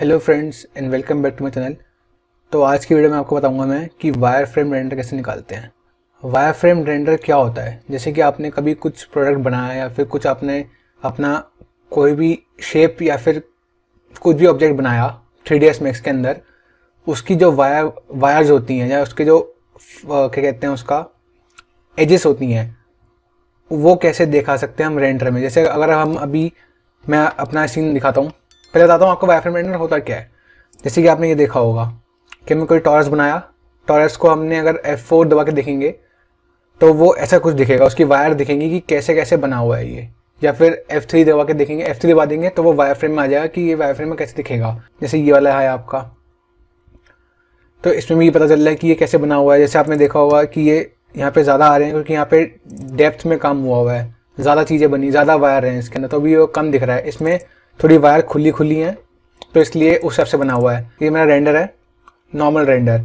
hello friends and welcome back to my channel तो आज की वीडियो में आपको बताऊंगा मैं कि वायर फ्रेम रेंडर कैसे निकालते हैं वायर फ्रेम रेंडर क्या होता है जैसे कि आपने कभी कुछ प्रोडक्ट बनाया या फिर कुछ आपने अपना कोई भी शेप या फिर कुछ भी ऑब्जेक्ट बनाया थ्री डी मैक्स के अंदर उसकी जो वायर वायर्स होती हैं या उसके जो क्या कहते हैं उसका एजेस होती हैं वो कैसे देखा सकते हैं हम रेंडर में जैसे अगर हम अभी मैं अपना सीन दिखाता हूँ पहले बताता हूँ आपको वाई फ्रेम होता क्या है जैसे कि आपने ये देखा होगा कि हमने कोई टॉरस बनाया टॉरस को हमने अगर एफ फोर दबा के देखेंगे तो वो ऐसा कुछ दिखेगा उसकी वायर दिखेंगी कि कैसे कैसे बना हुआ है ये या फिर एफ थ्री दबा के देखेंगे एफ थ्री दबा देंगे तो वो वायर फ्रेम में आ जाएगा कि ये वायर फ्रेम में कैसे दिखेगा जैसे ये वाला है आपका तो इसमें भी ये पता चल रहा है कि ये कैसे बना हुआ है जैसे आपने देखा होगा कि ये यहाँ पे ज़्यादा आ रहे हैं क्योंकि यहाँ पे डेप्थ में काम हुआ हुआ है ज़्यादा चीज़ें बनी ज़्यादा वायर हैं इसके अंदर तो अभी वो कम दिख रहा है इसमें थोड़ी वायर खुली खुली हैं तो इसलिए उस हिसाब से बना हुआ है ये मेरा रेंडर है नॉर्मल रेंडर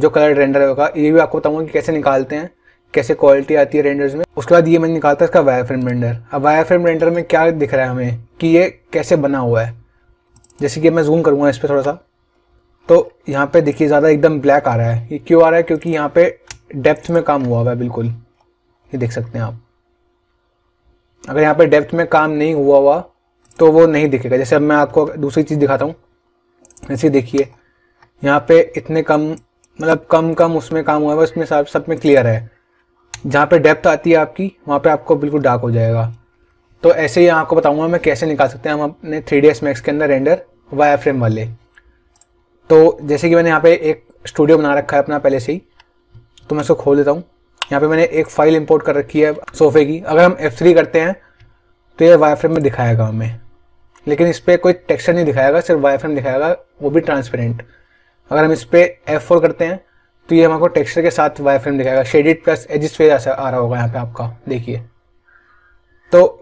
जो कलर रेंडर होगा ये भी आपको बताऊँगा कि कैसे निकालते हैं कैसे क्वालिटी आती है रेंडर्स में उसके बाद ये मैंने निकालता है इसका वायर फ्रेम रेंडर अब वायर फ्रेम रेंडर में क्या दिख रहा है हमें कि ये कैसे बना हुआ है जैसे कि मैं जूम करूँगा इस पर थोड़ा सा तो यहाँ पे देखिए ज़्यादा एकदम ब्लैक आ रहा है ये क्यों आ रहा है क्योंकि यहाँ पे डेप्थ में काम हुआ हुआ है बिल्कुल ये देख सकते हैं आप अगर यहाँ पर डेप्थ में काम नहीं हुआ हुआ तो वो नहीं दिखेगा जैसे अब मैं आपको दूसरी चीज़ दिखाता हूँ ऐसे देखिए यहाँ पे इतने कम मतलब कम कम उसमें काम हुआ है उसमें सब सब में क्लियर है जहाँ पे डेप्थ आती है आपकी वहाँ पे आपको बिल्कुल डार्क हो जाएगा तो ऐसे ही आपको बताऊंगा मैं कैसे निकाल सकते हैं हम अपने थ्री डी मैक्स के अंदर रेंडर वायर फ्रेम वाले तो जैसे कि मैंने यहाँ पे एक स्टूडियो बना रखा है अपना पहले से ही तो मैं इसको खोल देता हूँ यहाँ पे मैंने एक फ़ाइल इंपोर्ट कर रखी है सोफे की अगर हम एफ करते हैं तो ये वायर फ्रेम में दिखाएगा हमें लेकिन इस पर कोई टेक्सचर नहीं दिखाएगा सिर्फ वाई फ्रेम दिखाएगा वो भी ट्रांसपेरेंट अगर हम इस पर एफ फोर करते हैं तो ये हमको टेक्सचर के साथ वाई फ्रेम दिखाएगा शेडिड प्लस एजिस फेज आ रहा होगा यहाँ पे आपका देखिए तो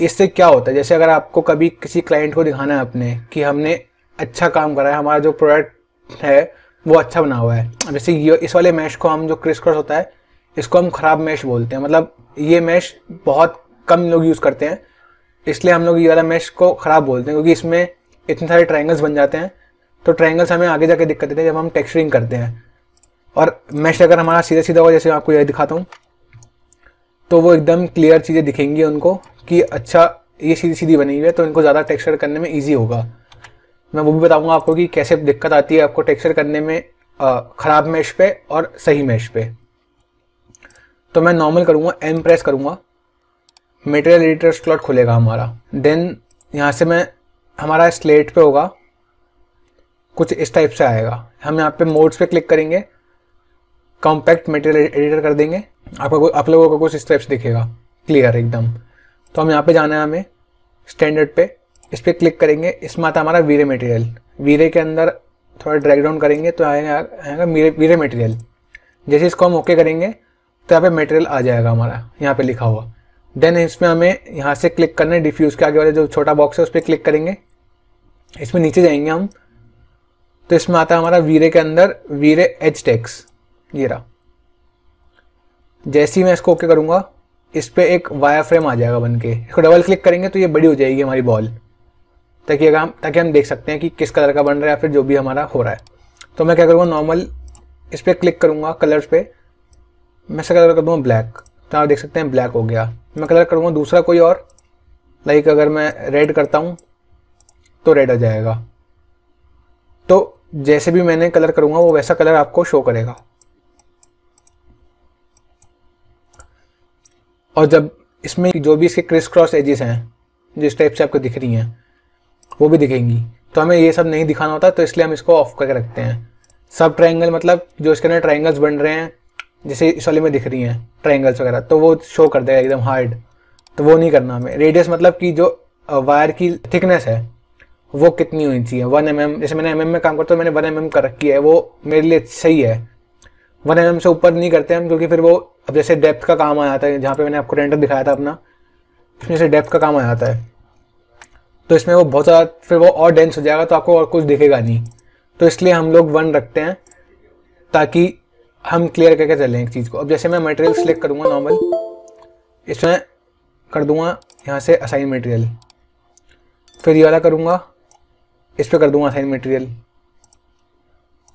इससे क्या होता है जैसे अगर आपको कभी किसी क्लाइंट को दिखाना है आपने कि हमने अच्छा काम करा है हमारा जो प्रोडक्ट है वो अच्छा बना हुआ है जैसे ये इस वाले मैश को हम जो क्रिस क्रॉस होता है इसको हम ख़राब मैश बोलते हैं मतलब ये मैश बहुत कम लोग यूज़ करते हैं इसलिए हम लोग ये वाला मैश को ख़राब बोलते हैं क्योंकि इसमें इतने सारे ट्राइंगल्स बन जाते हैं तो ट्राइंगल्स हमें आगे जाके दिक्कत देते हैं जब हम टेक्सचरिंग करते हैं और मैश अगर हमारा सीधा सीधा हो जैसे मैं आपको यह दिखाता हूँ तो वो एकदम क्लियर चीज़ें दिखेंगी उनको कि अच्छा ये सीधी सीधी बनी हुई है तो इनको ज़्यादा टेक्सचर करने में ईजी होगा मैं वो भी बताऊँगा आपको कि कैसे दिक्कत आती है आपको टेक्सचर करने में ख़राब मैश पे और सही मैश पे तो मैं नॉर्मल करूँगा एम प्रेस करूँगा मटेरियल एडिटर स्लॉट खुलेगा हमारा देन यहाँ से मैं हमारा स्लेट पे होगा कुछ इस टाइप से आएगा हम यहाँ पे मोड्स पे क्लिक करेंगे कॉम्पैक्ट मटेरियल एडिटर कर देंगे आपका आप लोगों को कुछ इस टाइप से दिखेगा क्लियर एकदम तो हम यहाँ पे जाना है हमें स्टैंडर्ड पे इस पर क्लिक करेंगे इसमें आता हमारा वीरे मटेरियल वीरे के अंदर थोड़ा ड्रैग डाउन करेंगे तो आएगा आएगा वीरे वीरे मटेरियल जैसे इसको हम ओके करेंगे तो यहाँ पे मटेरियल आ जाएगा हमारा यहाँ पे लिखा हुआ देन इसमें हमें यहाँ से क्लिक करना है डिफ्यूज़ के आगे वाले जो छोटा बॉक्स है उस पर क्लिक करेंगे इसमें नीचे जाएंगे हम तो इसमें आता है हमारा वीरे के अंदर वीरे एच टेक्स ये रहा जैसे ही मैं इसको ओके करूंगा इस पर एक वायर फ्रेम आ जाएगा बन के इसको डबल क्लिक करेंगे तो ये बड़ी हो जाएगी हमारी बॉल ताकि अगर हम ताकि हम देख सकते हैं कि किस कलर का बन रहा है या फिर जो भी हमारा हो रहा है तो मैं क्या करूँगा नॉर्मल इस पर क्लिक करूंगा कलर्स पे मैं इसका कलर कर दूंगा ब्लैक तो आप देख सकते हैं ब्लैक हो गया मैं कलर करूँगा दूसरा कोई और लाइक अगर मैं रेड करता हूँ तो रेड आ जाएगा तो जैसे भी मैंने कलर करूँगा वो वैसा कलर आपको शो करेगा और जब इसमें जो भी इसके क्रिस क्रॉस एजेस हैं जिस टाइप से आपको दिख रही हैं वो भी दिखेंगी तो हमें ये सब नहीं दिखाना होता तो इसलिए हम इसको ऑफ करके रखते हैं सब ट्राइंगल मतलब जो इसके अंदर ट्राइंगल्स बन रहे हैं जैसे इस वाले में दिख रही हैं ट्राइंगल्स वगैरह तो वो शो कर देगा एकदम हार्ड तो वो नहीं करना हमें रेडियस मतलब कि जो वायर की थिकनेस है वो कितनी होनी चाहिए वन एम mm, जैसे मैंने एम mm में काम करता हूँ मैंने वन एम mm कर रखी है वो मेरे लिए सही है वन एम से ऊपर नहीं करते हम क्योंकि फिर वो अब जैसे डेप्थ का काम आ जाता है जहाँ पे मैंने आपको रेंटर दिखाया था अपना उसमें से डेप्थ का काम आ जाता है तो इसमें वो बहुत ज़्यादा फिर वो और डेंस हो जाएगा तो आपको और कुछ दिखेगा नहीं तो इसलिए हम लोग वन रखते हैं ताकि हम क्लियर करके चलें एक चीज़ को अब जैसे मैं मटेरियल सेलेक्ट करूँगा नॉर्मल इसमें कर दूँगा यहाँ से असाइन मटेरियल फिर ये वाला करूँगा इस पर कर दूँगा असाइन मटेरियल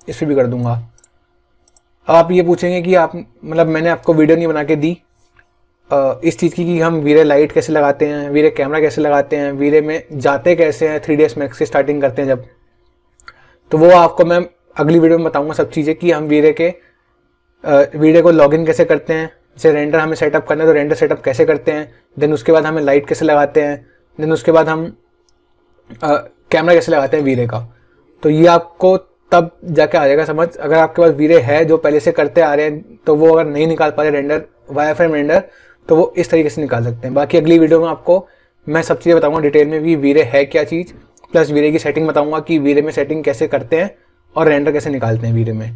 इस पर भी कर दूँगा आप ये पूछेंगे कि आप मतलब मैंने आपको वीडियो नहीं बना के दी आ, इस चीज़ की कि हम वीरे लाइट कैसे लगाते हैं वीरे कैमरा कैसे लगाते हैं वीरे में जाते कैसे हैं थ्री डी मैक्स से स्टार्टिंग करते हैं जब तो वो आपको मैं अगली वीडियो में बताऊंगा सब चीज़ें कि हम वीरे के वीडियो को लॉगिन कैसे करते हैं जैसे रेंडर हमें सेटअप करना है तो रेंडर सेटअप कैसे करते हैं देन उसके बाद हमें लाइट कैसे लगाते हैं देन उसके बाद हम कैमरा कैसे लगाते हैं वीरे का तो ये आपको तब जाके आ जाएगा समझ अगर आपके पास वीरे है जो पहले से करते आ रहे हैं तो वो अगर नहीं निकाल पा रहे रेंडर वाई फ्रेम रेंडर तो वो इस तरीके से निकाल सकते हैं बाकी अगली वीडियो में आपको मैं सब चीज़ें बताऊंगा डिटेल में भी वीरे है क्या चीज़ प्लस वीरे की सेटिंग बताऊंगा कि वीरे में सेटिंग कैसे करते हैं और रेंडर कैसे निकालते हैं वीरे में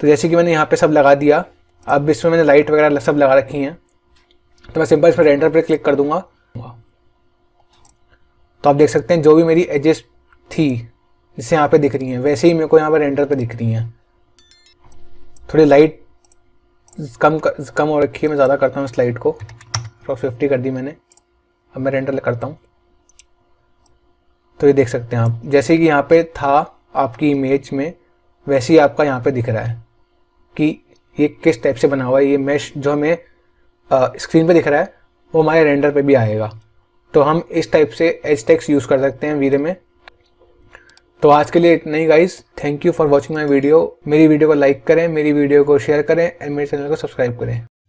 तो जैसे कि मैंने यहाँ पे सब लगा दिया अब इसमें मैंने लाइट वगैरह सब लगा रखी हैं तो मैं सिंपल इसमें रेंडर पर क्लिक कर दूंगा तो आप देख सकते हैं जो भी मेरी एजेस थी जिससे यहाँ पे दिख रही हैं वैसे ही मेरे को यहाँ पर रेंडर पर दिख रही हैं थोड़ी लाइट कम कम हो रखी है मैं ज़्यादा करता हूँ इस लाइट को तो फिफ्टी कर दी मैंने अब मैं रेंडर करता हूँ तो ये देख सकते हैं आप जैसे कि यहाँ पे था आपकी इमेज में वैसे ही आपका यहाँ पे दिख रहा है कि ये किस टाइप से बना हुआ है ये मैश जो हमें स्क्रीन पे दिख रहा है वो हमारे रेंडर पे भी आएगा तो हम इस टाइप से एच टेक्स यूज़ कर सकते हैं वीरे में तो आज के लिए इतना ही guys thank you for watching my video मेरी वीडियो को लाइक करें मेरी वीडियो को शेयर करें एंड मेरे चैनल को सब्सक्राइब करें